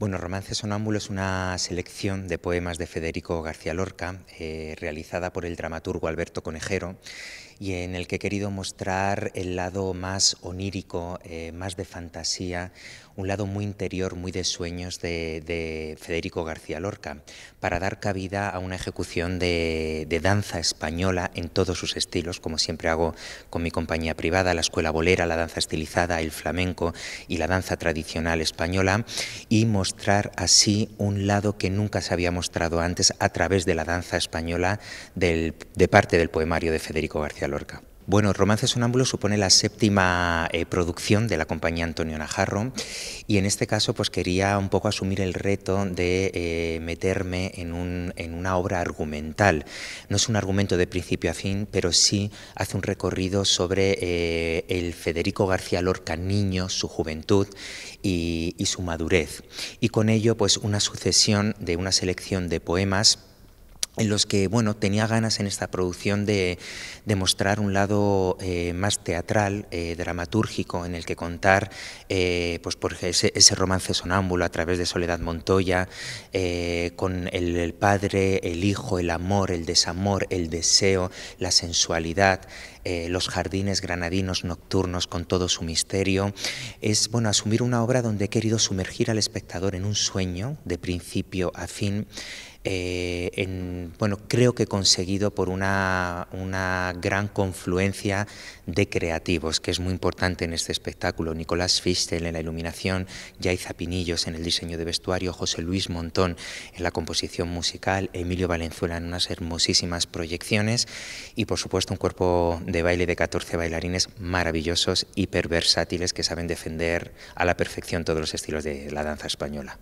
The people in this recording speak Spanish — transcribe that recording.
Bueno, Romance Sonámbulo es una selección de poemas de Federico García Lorca, eh, realizada por el dramaturgo Alberto Conejero, y en el que he querido mostrar el lado más onírico, eh, más de fantasía, un lado muy interior, muy de sueños de, Federico García Lorca, para dar cabida a una ejecución de, danza española en todos sus estilos, como siempre hago con mi compañía privada, la escuela bolera, la danza estilizada, el flamenco y la danza tradicional española, y mostrar así un lado que nunca se había mostrado antes a través de la danza española de parte del poemario de Federico García bueno, Romance Sonámbulo supone la séptima eh, producción de la compañía Antonio Najarro y en este caso pues quería un poco asumir el reto de eh, meterme en, una obra argumental. No es un argumento de principio a fin, pero sí hace un recorrido sobre eh, el Federico García Lorca niño, su juventud y, y su madurez. Y con ello pues una sucesión de una selección de poemas en los que bueno tenía ganas en esta producción de, mostrar un lado eh, más teatral, eh, dramatúrgico, en el que contar eh, pues ese, romance sonámbulo a través de Soledad Montoya, con el, el, padre, el hijo, el amor, el desamor, el deseo, la sensualidad, los jardines granadinos nocturnos con todo su misterio. Es bueno asumir una obra donde he querido sumergir al espectador en un sueño de principio a fin. en bueno, creo que conseguido por una, una, gran confluencia de creativos, que es muy importante en este espectáculo. Nicolás Fistel en la iluminación, Jai Zapinillos en el diseño de vestuario, José Luis Montón en la composición musical, Emilio Valenzuela en unas hermosísimas proyecciones y, por supuesto, un cuerpo de baile de 14 bailarines maravillosos, hiperversátiles, que saben defender a la perfección todos los estilos de la danza española.